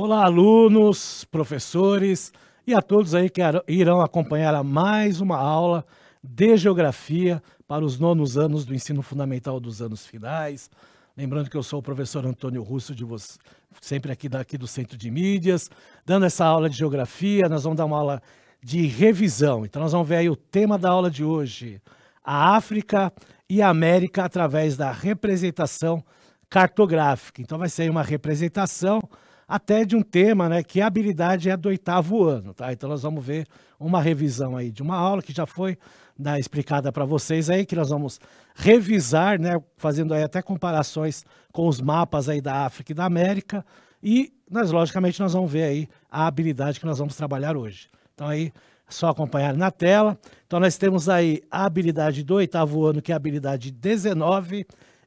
Olá, alunos, professores e a todos aí que irão acompanhar a mais uma aula de Geografia para os nonos anos do ensino fundamental dos anos finais. Lembrando que eu sou o professor Antônio Russo, de você, sempre aqui, daqui do Centro de Mídias, dando essa aula de Geografia. Nós vamos dar uma aula de revisão. Então, nós vamos ver aí o tema da aula de hoje: a África e a América através da representação cartográfica. Então, vai ser uma representação até de um tema né, que a habilidade é do oitavo ano. Tá? Então nós vamos ver uma revisão aí de uma aula que já foi né, explicada para vocês aí, que nós vamos revisar, né, fazendo aí até comparações com os mapas aí da África e da América. E, nós, logicamente, nós vamos ver aí a habilidade que nós vamos trabalhar hoje. Então aí, é só acompanhar na tela. Então nós temos aí a habilidade do oitavo ano, que é a habilidade 19,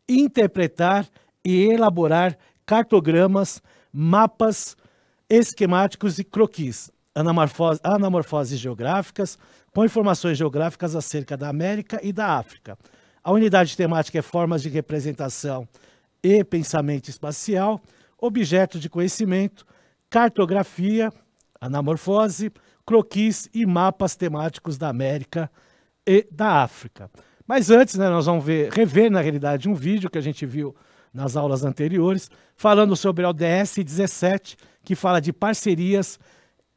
interpretar e elaborar cartogramas mapas esquemáticos e croquis, anamorfose, anamorfoses geográficas, com informações geográficas acerca da América e da África. A unidade temática é formas de representação e pensamento espacial, objeto de conhecimento, cartografia, anamorfose, croquis e mapas temáticos da América e da África. Mas antes, né, nós vamos ver, rever na realidade um vídeo que a gente viu nas aulas anteriores, falando sobre a ODS 17, que fala de parcerias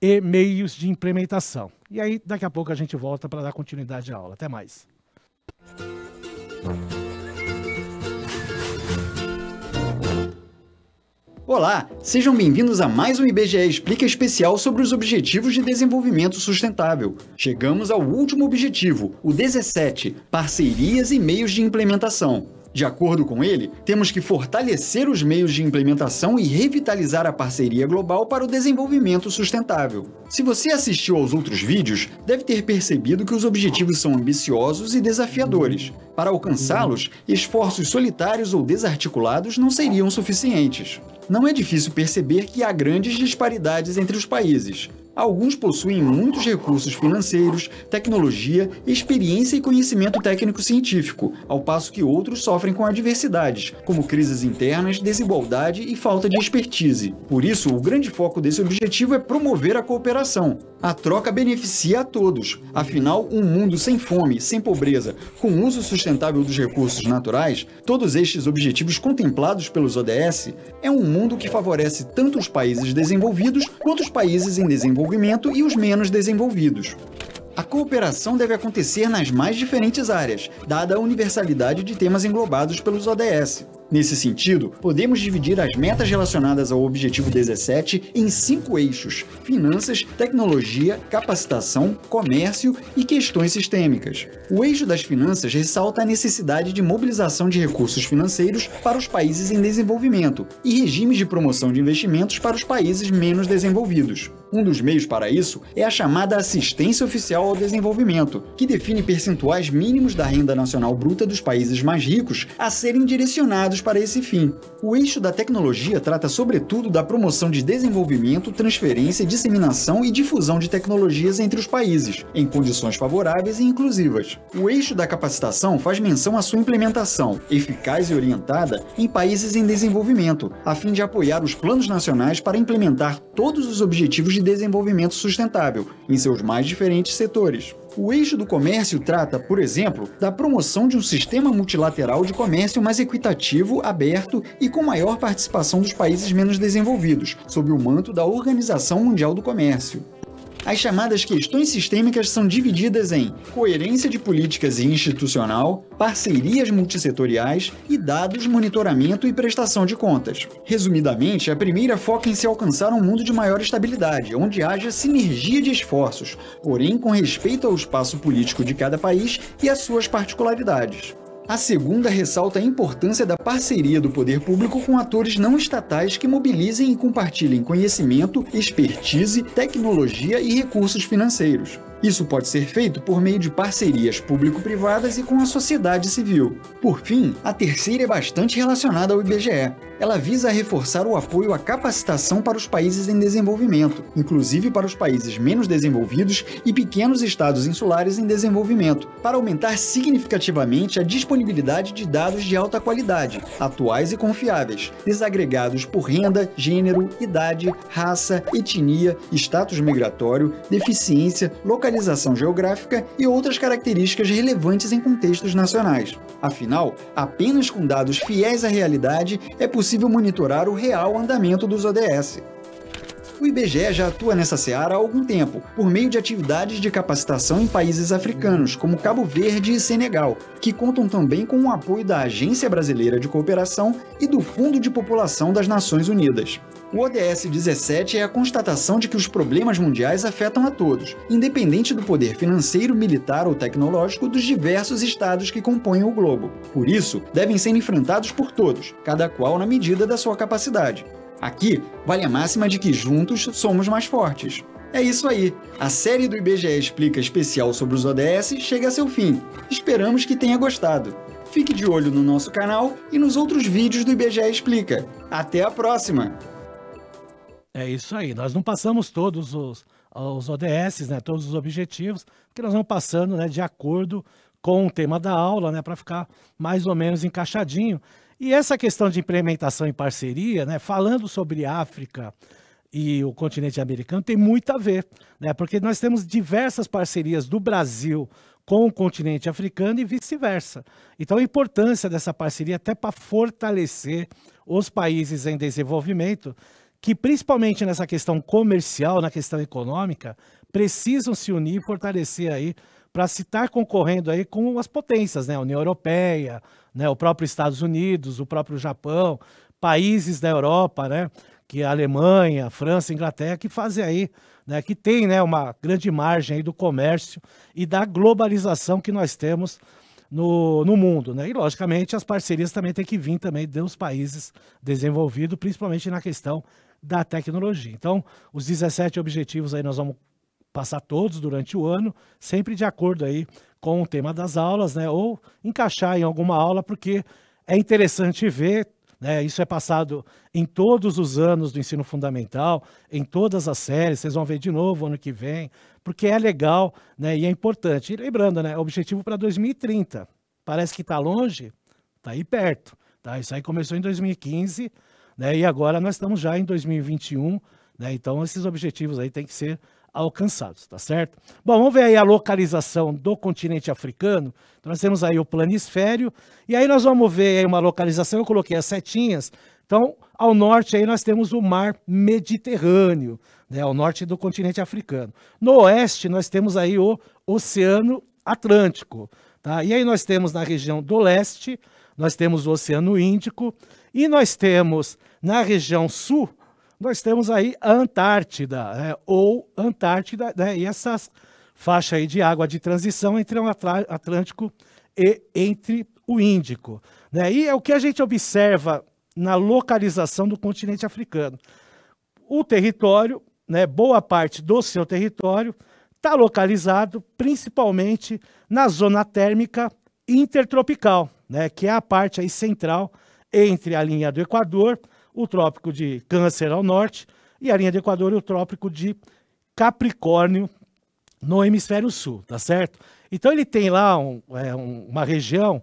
e meios de implementação. E aí, daqui a pouco, a gente volta para dar continuidade à aula. Até mais. Olá, sejam bem-vindos a mais um IBGE Explica especial sobre os Objetivos de Desenvolvimento Sustentável. Chegamos ao último objetivo, o 17, Parcerias e Meios de Implementação. De acordo com ele, temos que fortalecer os meios de implementação e revitalizar a parceria global para o desenvolvimento sustentável. Se você assistiu aos outros vídeos, deve ter percebido que os objetivos são ambiciosos e desafiadores. Para alcançá-los, esforços solitários ou desarticulados não seriam suficientes. Não é difícil perceber que há grandes disparidades entre os países. Alguns possuem muitos recursos financeiros, tecnologia, experiência e conhecimento técnico-científico, ao passo que outros sofrem com adversidades, como crises internas, desigualdade e falta de expertise. Por isso, o grande foco desse objetivo é promover a cooperação. A troca beneficia a todos. Afinal, um mundo sem fome, sem pobreza, com uso sustentável dos recursos naturais, todos estes objetivos contemplados pelos ODS, é um mundo que favorece tanto os países desenvolvidos quanto os países em desenvolvimento desenvolvimento e os menos desenvolvidos. A cooperação deve acontecer nas mais diferentes áreas, dada a universalidade de temas englobados pelos ODS. Nesse sentido, podemos dividir as metas relacionadas ao Objetivo 17 em cinco eixos: finanças, tecnologia, capacitação, comércio e questões sistêmicas. O eixo das finanças ressalta a necessidade de mobilização de recursos financeiros para os países em desenvolvimento e regimes de promoção de investimentos para os países menos desenvolvidos. Um dos meios para isso é a chamada assistência oficial ao desenvolvimento, que define percentuais mínimos da renda nacional bruta dos países mais ricos a serem direcionados para esse fim. O eixo da tecnologia trata sobretudo da promoção de desenvolvimento, transferência, disseminação e difusão de tecnologias entre os países, em condições favoráveis e inclusivas. O eixo da capacitação faz menção à sua implementação, eficaz e orientada, em países em desenvolvimento, a fim de apoiar os planos nacionais para implementar todos os objetivos de desenvolvimento sustentável, em seus mais diferentes setores. O eixo do comércio trata, por exemplo, da promoção de um sistema multilateral de comércio mais equitativo, aberto e com maior participação dos países menos desenvolvidos, sob o manto da Organização Mundial do Comércio. As chamadas questões sistêmicas são divididas em coerência de políticas institucional, parcerias multissetoriais e dados, monitoramento e prestação de contas. Resumidamente, a primeira foca em se alcançar um mundo de maior estabilidade, onde haja sinergia de esforços, porém com respeito ao espaço político de cada país e às suas particularidades. A segunda ressalta a importância da parceria do poder público com atores não estatais que mobilizem e compartilhem conhecimento, expertise, tecnologia e recursos financeiros. Isso pode ser feito por meio de parcerias público-privadas e com a sociedade civil. Por fim, a terceira é bastante relacionada ao IBGE ela visa reforçar o apoio à capacitação para os países em desenvolvimento, inclusive para os países menos desenvolvidos e pequenos estados insulares em desenvolvimento, para aumentar significativamente a disponibilidade de dados de alta qualidade, atuais e confiáveis, desagregados por renda, gênero, idade, raça, etnia, status migratório, deficiência, localização geográfica e outras características relevantes em contextos nacionais. Afinal, apenas com dados fiéis à realidade é possível possível monitorar o real andamento dos ODS. O IBGE já atua nessa seara há algum tempo, por meio de atividades de capacitação em países africanos, como Cabo Verde e Senegal, que contam também com o apoio da Agência Brasileira de Cooperação e do Fundo de População das Nações Unidas. O ODS 17 é a constatação de que os problemas mundiais afetam a todos, independente do poder financeiro, militar ou tecnológico dos diversos estados que compõem o globo. Por isso, devem ser enfrentados por todos, cada qual na medida da sua capacidade. Aqui, vale a máxima de que juntos somos mais fortes. É isso aí. A série do IBGE Explica especial sobre os ODS chega a seu fim. Esperamos que tenha gostado. Fique de olho no nosso canal e nos outros vídeos do IBGE Explica. Até a próxima! É isso aí. Nós não passamos todos os, os ODS, né, todos os objetivos, que nós vamos passando né, de acordo com o tema da aula, né, para ficar mais ou menos encaixadinho. E essa questão de implementação em parceria, né, falando sobre África e o continente americano, tem muito a ver, né, porque nós temos diversas parcerias do Brasil com o continente africano e vice-versa. Então, a importância dessa parceria até para fortalecer os países em desenvolvimento que principalmente nessa questão comercial, na questão econômica, precisam se unir e fortalecer aí para se estar tá concorrendo aí com as potências, né? A União Europeia, né? o próprio Estados Unidos, o próprio Japão, países da Europa, né? Que é a Alemanha, a França, a Inglaterra, que fazem aí, né? Que tem, né? Uma grande margem aí do comércio e da globalização que nós temos no, no mundo, né? E logicamente as parcerias também têm que vir também dos países desenvolvidos, principalmente na questão da tecnologia. Então, os 17 objetivos aí nós vamos passar todos durante o ano, sempre de acordo aí com o tema das aulas, né? Ou encaixar em alguma aula, porque é interessante ver, né? Isso é passado em todos os anos do ensino fundamental, em todas as séries, vocês vão ver de novo ano que vem, porque é legal, né? E é importante. E lembrando, né? Objetivo para 2030. Parece que está longe, está aí perto. Tá? Isso aí começou em 2015, né? E agora nós estamos já em 2021, né? então esses objetivos aí têm que ser alcançados, tá certo? Bom, vamos ver aí a localização do continente africano. Então, nós temos aí o planisfério, e aí nós vamos ver aí uma localização, eu coloquei as setinhas. Então, ao norte aí nós temos o mar Mediterrâneo, né, ao norte do continente africano. No oeste nós temos aí o Oceano Atlântico, tá? E aí nós temos na região do leste, nós temos o Oceano Índico, e nós temos na região sul, nós temos aí a Antártida, né? ou Antártida, né? e essas faixa aí de água de transição entre o Atlântico e entre o Índico. Né? E é o que a gente observa na localização do continente africano. O território, né, boa parte do seu território, está localizado principalmente na zona térmica intertropical, né, que é a parte aí central entre a linha do Equador, o Trópico de Câncer ao norte, e a linha do Equador e o Trópico de Capricórnio no hemisfério sul, tá certo? Então ele tem lá um, é, um, uma região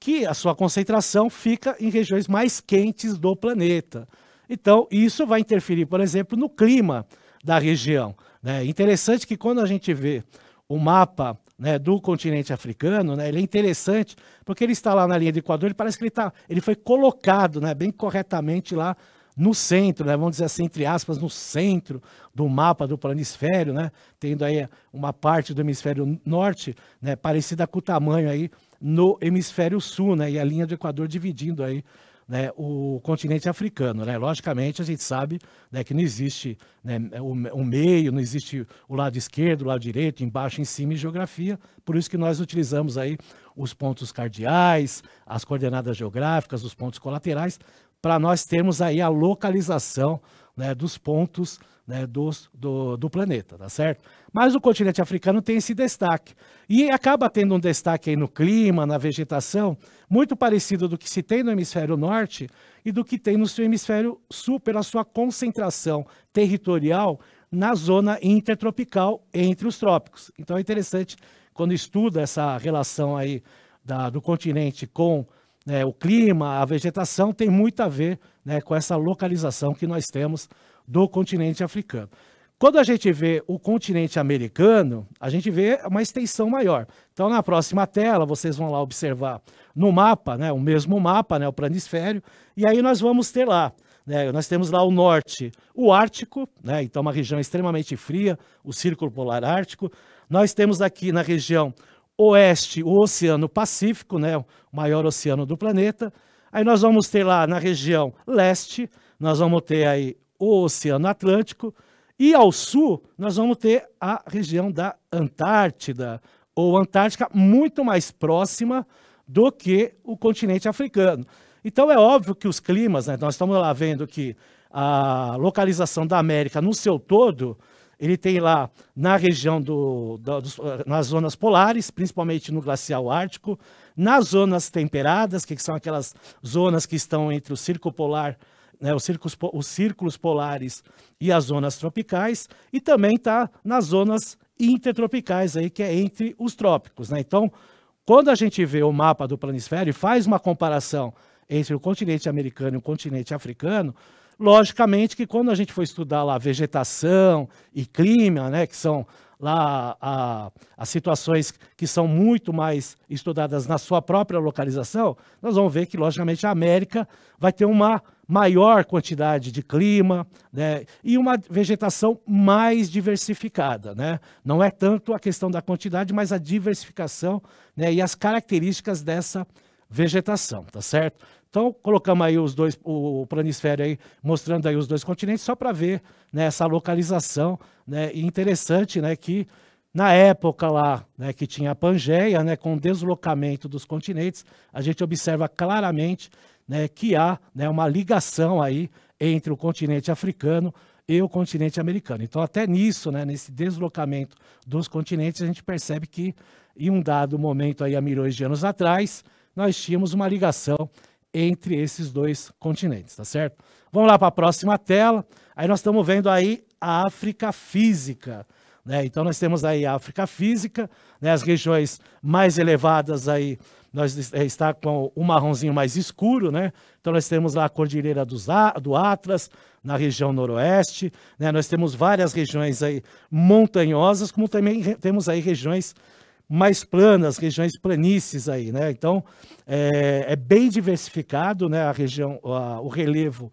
que a sua concentração fica em regiões mais quentes do planeta. Então isso vai interferir, por exemplo, no clima da região. Né? Interessante que quando a gente vê o mapa né, do continente africano, né, ele é interessante, porque ele está lá na linha do Equador, ele parece que ele, tá, ele foi colocado né, bem corretamente lá no centro, né, vamos dizer assim, entre aspas, no centro do mapa do planisfério, né, tendo aí uma parte do hemisfério norte né, parecida com o tamanho aí no hemisfério sul, né, e a linha do Equador dividindo aí né, o continente africano. Né? Logicamente, a gente sabe né, que não existe né, o, o, meio, não existe o lado esquerdo, o lado direito, embaixo, em cima, em geografia. Por isso que nós utilizamos aí os pontos cardeais, as coordenadas geográficas, os pontos colaterais, para nós termos aí a localização né, dos pontos né, dos, do, do planeta, tá certo? Mas o continente africano tem esse destaque. E acaba tendo um destaque aí no clima, na vegetação, muito parecido do que se tem no hemisfério norte e do que tem no seu hemisfério sul, pela sua concentração territorial na zona intertropical entre os trópicos. Então é interessante quando estuda essa relação aí da, do continente com né, o clima, a vegetação, tem muito a ver né, com essa localização que nós temos do continente africano. Quando a gente vê o continente americano, a gente vê uma extensão maior. Então, na próxima tela, vocês vão lá observar no mapa, né, o mesmo mapa, né, o planisfério, e aí nós vamos ter lá, né, nós temos lá o norte, o Ártico, né, então uma região extremamente fria, o Círculo Polar Ártico. Nós temos aqui na região oeste o Oceano Pacífico, né, o maior oceano do planeta. Aí nós vamos ter lá na região leste, nós vamos ter aí o Oceano Atlântico, e ao sul nós vamos ter a região da Antártida, ou Antártica, muito mais próxima do que o continente africano. Então é óbvio que os climas, né, nós estamos lá vendo que a localização da América no seu todo, ele tem lá na região do, do, dos, nas zonas polares, principalmente no glacial ártico, nas zonas temperadas, que são aquelas zonas que estão entre o Círculo Polar né, os, círculos, os círculos polares e as zonas tropicais, e também está nas zonas intertropicais, aí, que é entre os trópicos. Né? Então, quando a gente vê o mapa do planisfério e faz uma comparação entre o continente americano e o continente africano, logicamente que quando a gente for estudar lá vegetação e clima, né, que são lá a, as situações que são muito mais estudadas na sua própria localização, nós vamos ver que, logicamente, a América vai ter uma maior quantidade de clima né, e uma vegetação mais diversificada. Né? Não é tanto a questão da quantidade, mas a diversificação né, e as características dessa vegetação, tá certo? Então, colocamos aí os dois, o planisfério aí, mostrando aí os dois continentes, só para ver né, essa localização. Né, e interessante né, que, na época lá né, que tinha a Pangeia, né, com o deslocamento dos continentes, a gente observa claramente né, que há né, uma ligação aí entre o continente africano e o continente americano. Então, até nisso, né, nesse deslocamento dos continentes, a gente percebe que, em um dado momento aí, há milhões de anos atrás, nós tínhamos uma ligação entre esses dois continentes, tá certo? Vamos lá para a próxima tela. Aí nós estamos vendo aí a África física. Né? Então nós temos aí a África física, né? as regiões mais elevadas aí, nós é, está com o um marronzinho mais escuro, né? Então nós temos lá a Cordilheira dos a, do Atlas, na região noroeste, né? Nós temos várias regiões aí montanhosas, como também temos aí regiões mais planas, regiões planícies aí, né? Então é, é bem diversificado, né? A região, a, o relevo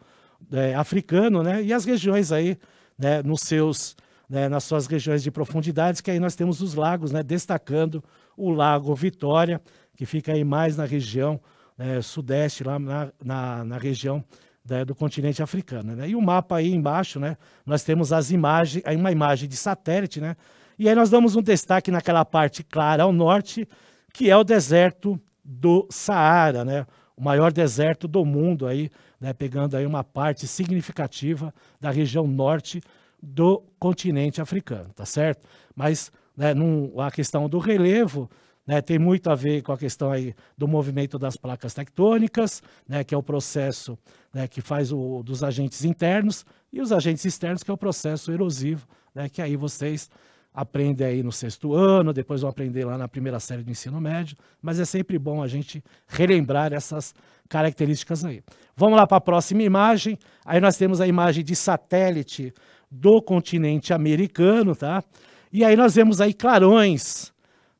é, africano, né? E as regiões aí, né? Nos seus, né? Nas suas regiões de profundidades, que aí nós temos os lagos, né? Destacando o Lago Vitória, que fica aí mais na região né? sudeste, lá na, na, na região né? do continente africano, né? E o mapa aí embaixo, né? Nós temos as imagens, aí uma imagem de satélite, né? E aí nós damos um destaque naquela parte clara ao norte, que é o deserto do Saara, né? o maior deserto do mundo aí, né? pegando aí uma parte significativa da região norte do continente africano, tá certo? Mas né, num, a questão do relevo né, tem muito a ver com a questão aí do movimento das placas tectônicas, né, que é o processo né, que faz o dos agentes internos e os agentes externos, que é o processo erosivo, né, que aí vocês aprende aí no sexto ano, depois vão aprender lá na primeira série do ensino médio, mas é sempre bom a gente relembrar essas características aí. Vamos lá para a próxima imagem. Aí nós temos a imagem de satélite do continente americano, tá? E aí nós vemos aí clarões,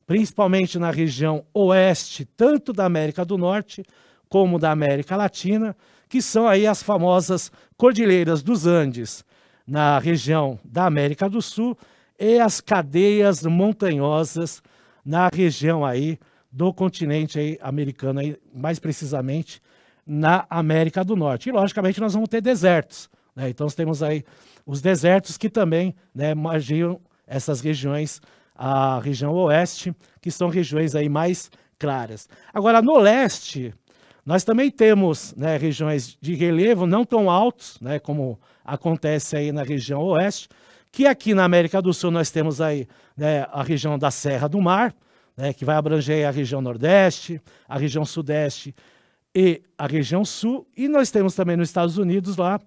principalmente na região oeste, tanto da América do Norte como da América Latina, que são aí as famosas Cordilheiras dos Andes, na região da América do Sul e as cadeias montanhosas na região aí do continente aí americano, aí, mais precisamente na América do Norte. E, logicamente, nós vamos ter desertos. Né? Então, nós temos aí os desertos que também né, magiam essas regiões, a região oeste, que são regiões aí mais claras. Agora, no leste, nós também temos né, regiões de relevo não tão altos, né, como acontece aí na região oeste, que aqui na América do Sul nós temos aí né, a região da Serra do Mar, né, que vai abranger a região Nordeste, a região Sudeste e a região Sul. E nós temos também nos Estados Unidos lá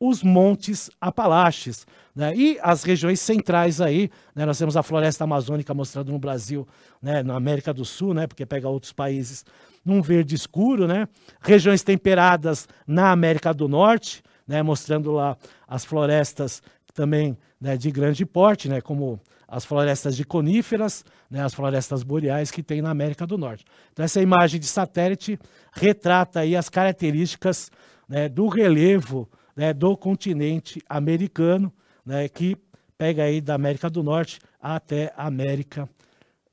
os Montes Apalaches. Né, e as regiões centrais aí, né, nós temos a floresta amazônica mostrando no Brasil, né, na América do Sul, né, porque pega outros países num verde escuro, né, regiões temperadas na América do Norte, né, mostrando lá as florestas também né, de grande porte, né, como as florestas de coníferas, né, as florestas boreais que tem na América do Norte. Então essa imagem de satélite retrata aí as características né, do relevo né, do continente americano, né, que pega aí da América do Norte até a América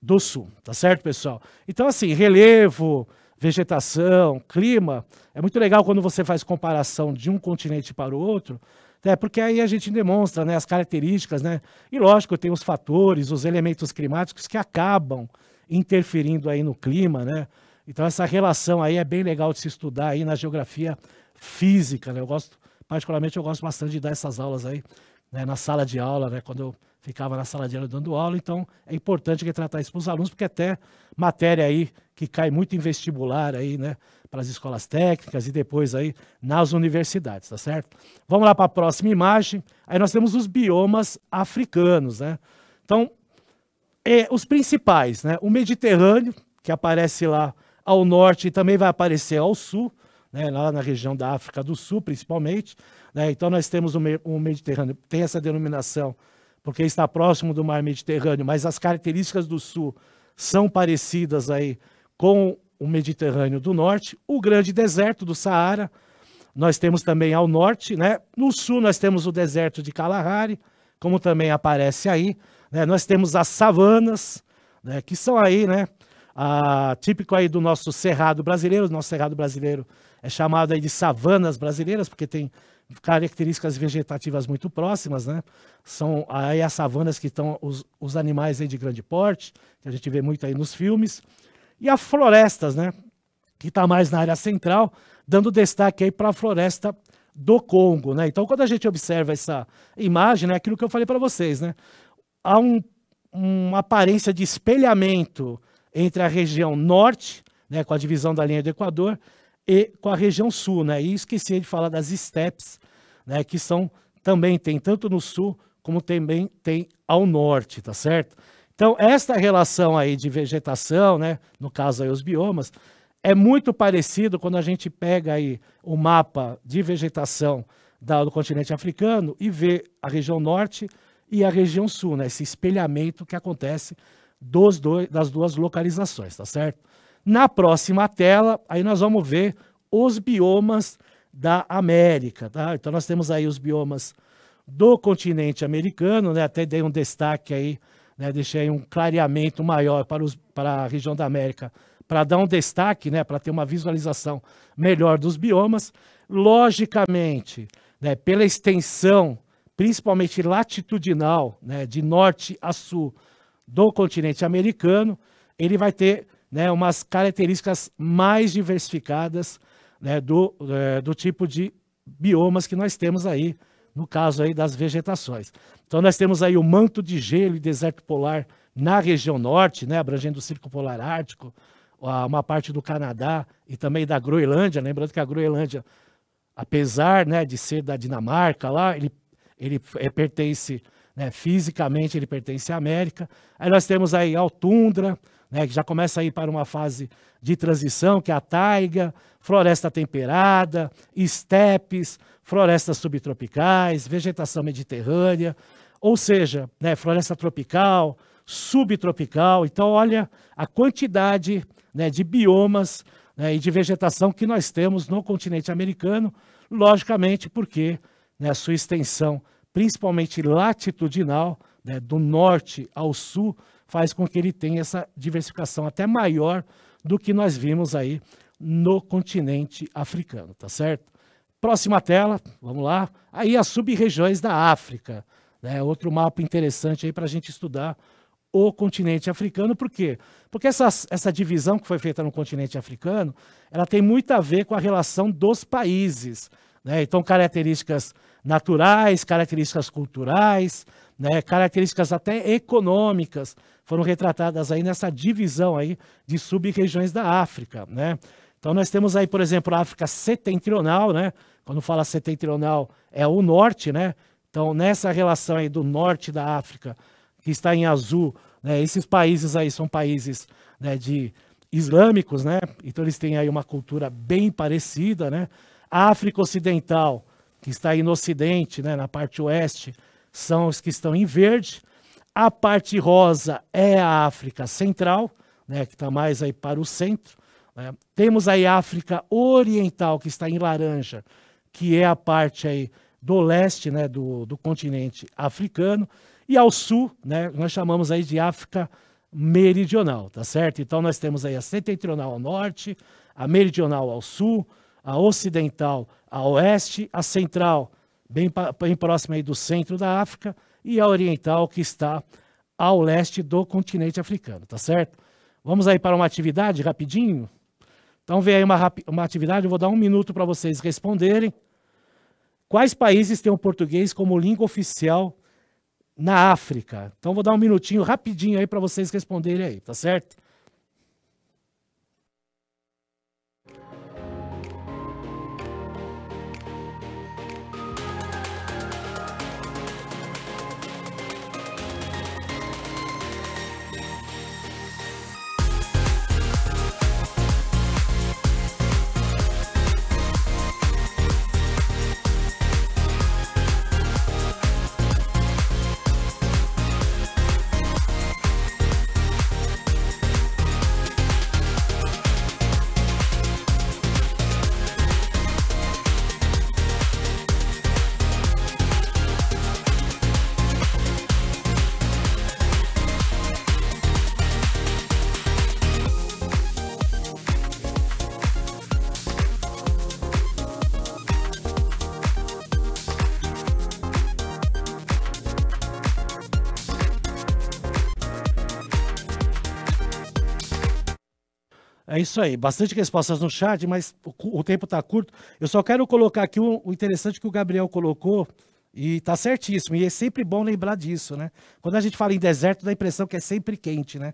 do Sul, tá certo, pessoal? Então assim, relevo, vegetação, clima, é muito legal quando você faz comparação de um continente para o outro, é porque aí a gente demonstra né, as características, né? e lógico, tem os fatores, os elementos climáticos que acabam interferindo aí no clima, né? Então essa relação aí é bem legal de se estudar aí na geografia física, né? Eu gosto, particularmente eu gosto bastante de dar essas aulas aí né, na sala de aula, né? Quando eu ficava na sala de aula dando aula, então é importante que tratar isso para os alunos, porque até matéria aí que cai muito em vestibular aí, né? para as escolas técnicas e depois aí nas universidades, tá certo? Vamos lá para a próxima imagem. Aí nós temos os biomas africanos, né? Então, é, os principais, né? O Mediterrâneo, que aparece lá ao norte e também vai aparecer ao sul, né, lá na região da África do Sul, principalmente. Né, então, nós temos o, o, Mediterrâneo, tem essa denominação porque está próximo do mar Mediterrâneo, mas as características do Sul são parecidas aí com o Mediterrâneo do Norte, o Grande Deserto do Saara, nós temos também ao norte, né? No sul nós temos o deserto de Kalahari, como também aparece aí, né? Nós temos as savanas, né? que são aí, né? Ah, típico aí do nosso cerrado brasileiro, o nosso cerrado brasileiro é chamado aí de savanas brasileiras, porque tem características vegetativas muito próximas, né? São aí as savanas que estão os, os animais aí de grande porte, que a gente vê muito aí nos filmes e a florestas, né? Que está mais na área central, dando destaque aí para a floresta do Congo, né? Então, quando a gente observa essa imagem, né, é né, aquilo que eu falei para vocês, né? Há um, uma aparência de espelhamento entre a região norte, né, com a divisão da linha do Equador, e com a região sul, né? E esqueci de falar das estepes, né, que são também tem tanto no sul como também tem ao norte, tá certo? Então, esta relação aí de vegetação, né, no caso aí os biomas, é muito parecido quando a gente pega aí o mapa de vegetação da, do continente africano e vê a região norte e a região sul, né, esse espelhamento que acontece dos dois, das duas localizações, tá certo? Na próxima tela, aí nós vamos ver os biomas da América, tá? Então nós temos aí os biomas do continente americano, né? Até dei um destaque aí né, deixei um clareamento maior para, os, para a região da América, para dar um destaque, né, para ter uma visualização melhor dos biomas. Logicamente, né, pela extensão, principalmente latitudinal, né, de norte a sul do continente americano, ele vai ter né, umas características mais diversificadas né, do, é, do tipo de biomas que nós temos aí no caso aí das vegetações. Então nós temos aí o manto de gelo e deserto polar na região norte, né, abrangendo o Círculo Polar Ártico, uma parte do Canadá e também da Groenlândia, lembrando que a Groenlândia, apesar né, de ser da Dinamarca lá, ele, ele é, pertence, né, fisicamente ele pertence à América. Aí nós temos aí a tundra, né, que já começa a ir para uma fase de transição, que é a taiga, floresta temperada, estepes, florestas subtropicais, vegetação mediterrânea, ou seja, né, floresta tropical, subtropical. Então, olha a quantidade né, de biomas né, e de vegetação que nós temos no continente americano, logicamente porque né, a sua extensão, principalmente latitudinal, né, do norte ao sul, faz com que ele tenha essa diversificação até maior do que nós vimos aí no continente africano, tá certo? Próxima tela, vamos lá. Aí as sub-regiões da África, né? Outro mapa interessante aí para a gente estudar o continente africano, por quê? Porque essa, essa divisão que foi feita no continente africano, ela tem muito a ver com a relação dos países, né? Então características naturais, características culturais, né, características até econômicas foram retratadas aí nessa divisão aí de sub-regiões da África, né? Então nós temos aí, por exemplo, a África setentrional, né? Quando fala setentrional é o norte, né? Então nessa relação aí do norte da África que está em azul, né? Esses países aí são países né, de islâmicos, né? Então eles têm aí uma cultura bem parecida, né? A África Ocidental, que está aí no ocidente, né, na parte oeste, são os que estão em verde. A parte rosa é a África Central, né, que está mais aí para o centro. Né. Temos aí a África Oriental, que está em laranja, que é a parte aí do leste né, do, do continente africano. E ao sul, né, nós chamamos aí de África Meridional, tá certo? Então nós temos aí a setentrional ao norte, a meridional ao sul, a ocidental ao oeste, a central bem, bem próxima aí do centro da África, e a oriental, que está ao leste do continente africano, tá certo? Vamos aí para uma atividade rapidinho? Então vem aí uma, uma atividade, eu vou dar um minuto para vocês responderem. Quais países têm o português como língua oficial na África? Então vou dar um minutinho rapidinho aí para vocês responderem aí, tá certo? isso aí. Bastante respostas no chat, mas o, o tempo está curto. Eu só quero colocar aqui o, o interessante que o Gabriel colocou, e está certíssimo. E é sempre bom lembrar disso, né? Quando a gente fala em deserto, dá a impressão que é sempre quente, né?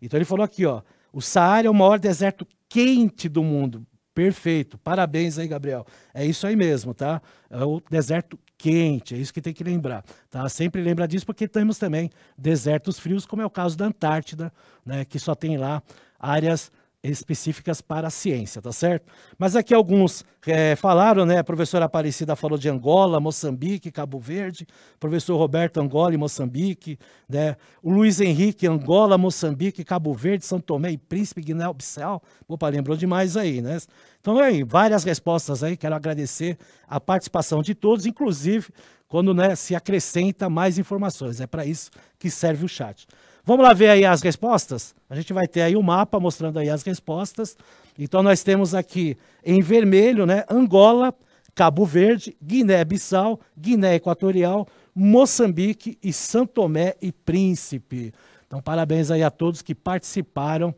Então ele falou aqui, ó. O Saara é o maior deserto quente do mundo. Perfeito. Parabéns aí, Gabriel. É isso aí mesmo, tá? É o deserto quente, é isso que tem que lembrar, tá? Sempre lembra disso porque temos também desertos frios, como é o caso da Antártida, né, que só tem lá áreas específicas para a ciência, tá certo? Mas aqui alguns é, falaram, né? A professora Aparecida falou de Angola, Moçambique, Cabo Verde, professor Roberto Angola e Moçambique, né? O Luiz Henrique, Angola, Moçambique, Cabo Verde, São Tomé e Príncipe, Guiné-Bissau. Opa, lembrou demais aí, né? Então, é aí, várias respostas aí, quero agradecer a participação de todos, inclusive quando né, se acrescenta mais informações. É para isso que serve o chat. Vamos lá ver aí as respostas? A gente vai ter aí o um mapa mostrando aí as respostas. Então nós temos aqui em vermelho, né, Angola, Cabo Verde, Guiné-Bissau, Guiné Equatorial, Moçambique e São Tomé e Príncipe. Então parabéns aí a todos que participaram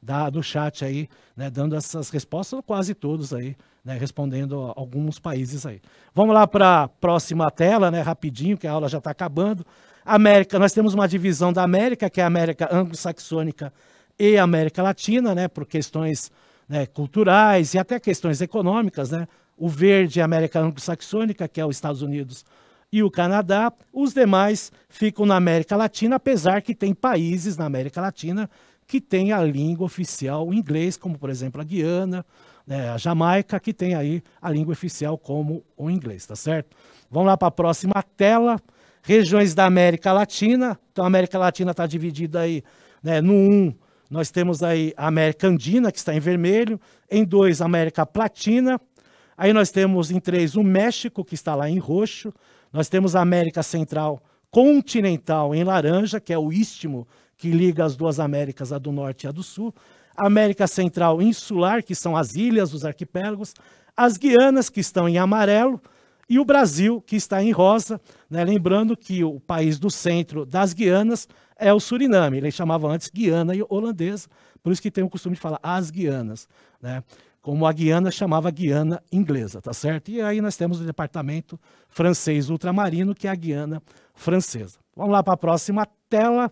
da, do chat aí, né, dando essas respostas, quase todos aí, né, respondendo alguns países aí. Vamos lá para a próxima tela, né, rapidinho, que a aula já está acabando. América, nós temos uma divisão da América, que é a América anglo-saxônica e América Latina, né, por questões né, culturais e até questões econômicas, né? O verde é a América anglo-saxônica, que é os Estados Unidos e o Canadá. Os demais ficam na América Latina, apesar que tem países na América Latina que têm a língua oficial inglês, como por exemplo a Guiana, né, a Jamaica, que tem aí a língua oficial como o inglês, tá certo? Vamos lá para a próxima tela regiões da América Latina. Então, a América Latina está dividida aí né, no 1, nós temos aí a América Andina, que está em vermelho, em 2, a América Platina, aí nós temos em 3 o México, que está lá em roxo, nós temos a América Central Continental em laranja, que é o istmo que liga as duas Américas, a do Norte e a do Sul, a América Central Insular, que são as ilhas, os arquipélagos, as Guianas, que estão em amarelo, e o Brasil, que está em rosa, né? lembrando que o país do centro das Guianas é o Suriname, ele chamava antes Guiana holandesa, por isso que tem o costume de falar as Guianas, né? como a Guiana chamava Guiana inglesa, tá certo? E aí nós temos o departamento francês ultramarino, que é a Guiana francesa. Vamos lá para a próxima tela.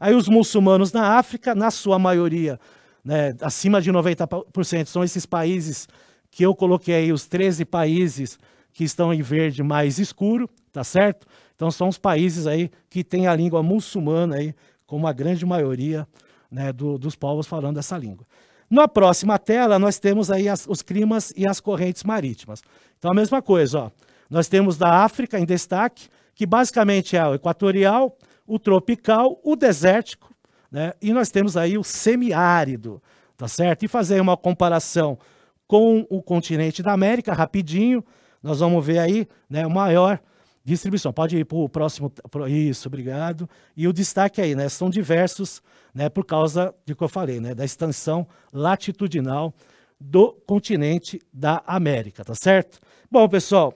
Aí os muçulmanos na África, na sua maioria, né, acima de 90% são esses países que eu coloquei aí, os 13 países que estão em verde mais escuro, tá certo? Então são os países aí que têm a língua muçulmana aí, como a grande maioria né, do, dos povos falando essa língua. Na próxima tela, nós temos aí as, os climas e as correntes marítimas. Então, a mesma coisa, ó. Nós temos da África em destaque, que basicamente é o equatorial, o tropical, o desértico, né? E nós temos aí o semiárido, tá certo? E fazer uma comparação com o continente da América, rapidinho, nós vamos ver aí né, maior distribuição. Pode ir para o próximo. Isso, obrigado. E o destaque aí, né? São diversos, né? Por causa de que eu falei, né? Da extensão latitudinal do continente da América, tá certo? Bom, pessoal,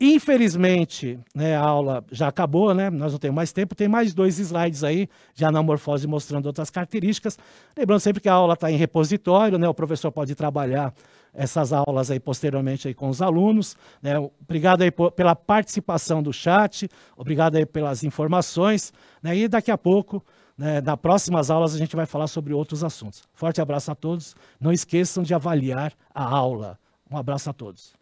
infelizmente, né, a aula já acabou, né? Nós não temos mais tempo. Tem mais dois slides aí, já na morfose mostrando outras características. Lembrando sempre que a aula está em repositório, né? O professor pode trabalhar essas aulas aí posteriormente aí com os alunos. Né? Obrigado aí por, pela participação do chat, obrigado aí pelas informações. Né? E daqui a pouco, né, nas próximas aulas, a gente vai falar sobre outros assuntos. Forte abraço a todos. Não esqueçam de avaliar a aula. Um abraço a todos.